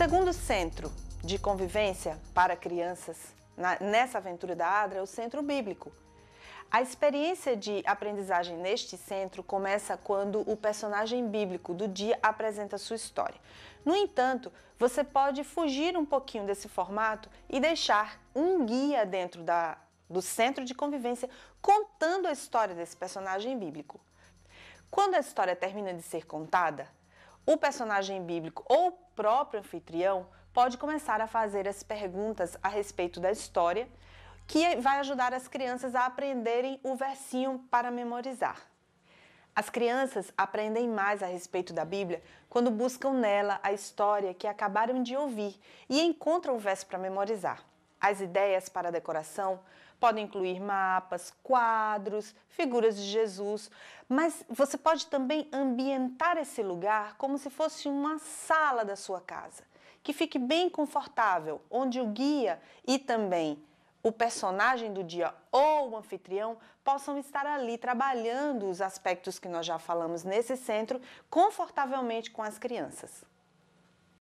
segundo centro de convivência para crianças na, nessa aventura da ADRA é o Centro Bíblico. A experiência de aprendizagem neste centro começa quando o personagem bíblico do dia apresenta sua história. No entanto, você pode fugir um pouquinho desse formato e deixar um guia dentro da, do centro de convivência contando a história desse personagem bíblico. Quando a história termina de ser contada, o personagem bíblico ou o próprio anfitrião pode começar a fazer as perguntas a respeito da história, que vai ajudar as crianças a aprenderem o versinho para memorizar. As crianças aprendem mais a respeito da Bíblia quando buscam nela a história que acabaram de ouvir e encontram o verso para memorizar. As ideias para a decoração podem incluir mapas, quadros, figuras de Jesus, mas você pode também ambientar esse lugar como se fosse uma sala da sua casa, que fique bem confortável, onde o guia e também o personagem do dia ou o anfitrião possam estar ali trabalhando os aspectos que nós já falamos nesse centro confortavelmente com as crianças.